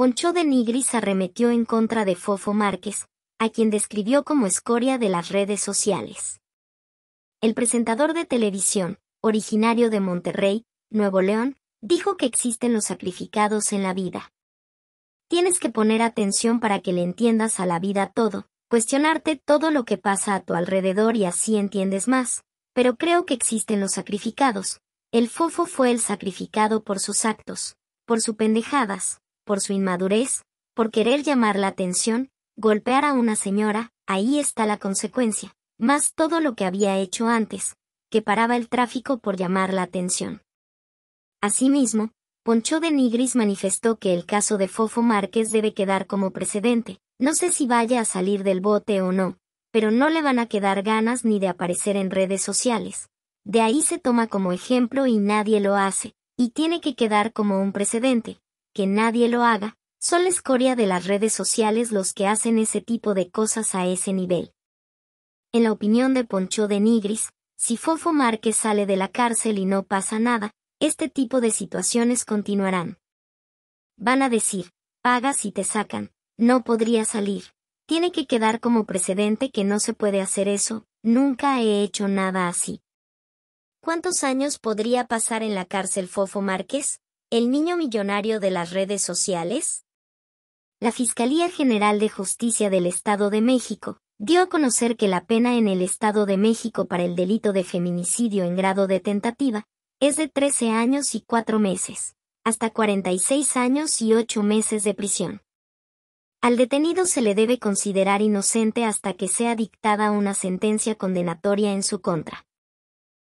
Poncho de Nigris arremetió en contra de Fofo Márquez, a quien describió como escoria de las redes sociales. El presentador de televisión, originario de Monterrey, Nuevo León, dijo que existen los sacrificados en la vida. Tienes que poner atención para que le entiendas a la vida todo, cuestionarte todo lo que pasa a tu alrededor y así entiendes más, pero creo que existen los sacrificados. El fofo fue el sacrificado por sus actos, por sus pendejadas, por su inmadurez, por querer llamar la atención, golpear a una señora, ahí está la consecuencia, más todo lo que había hecho antes, que paraba el tráfico por llamar la atención. Asimismo, Poncho de Nigris manifestó que el caso de Fofo Márquez debe quedar como precedente, no sé si vaya a salir del bote o no, pero no le van a quedar ganas ni de aparecer en redes sociales. De ahí se toma como ejemplo y nadie lo hace, y tiene que quedar como un precedente, que nadie lo haga, son la escoria de las redes sociales los que hacen ese tipo de cosas a ese nivel. En la opinión de Poncho de Nigris, si Fofo Márquez sale de la cárcel y no pasa nada, este tipo de situaciones continuarán. Van a decir, pagas y te sacan, no podría salir. Tiene que quedar como precedente que no se puede hacer eso, nunca he hecho nada así. ¿Cuántos años podría pasar en la cárcel Fofo Márquez? ¿El niño millonario de las redes sociales? La Fiscalía General de Justicia del Estado de México dio a conocer que la pena en el Estado de México para el delito de feminicidio en grado de tentativa es de 13 años y 4 meses, hasta 46 años y 8 meses de prisión. Al detenido se le debe considerar inocente hasta que sea dictada una sentencia condenatoria en su contra.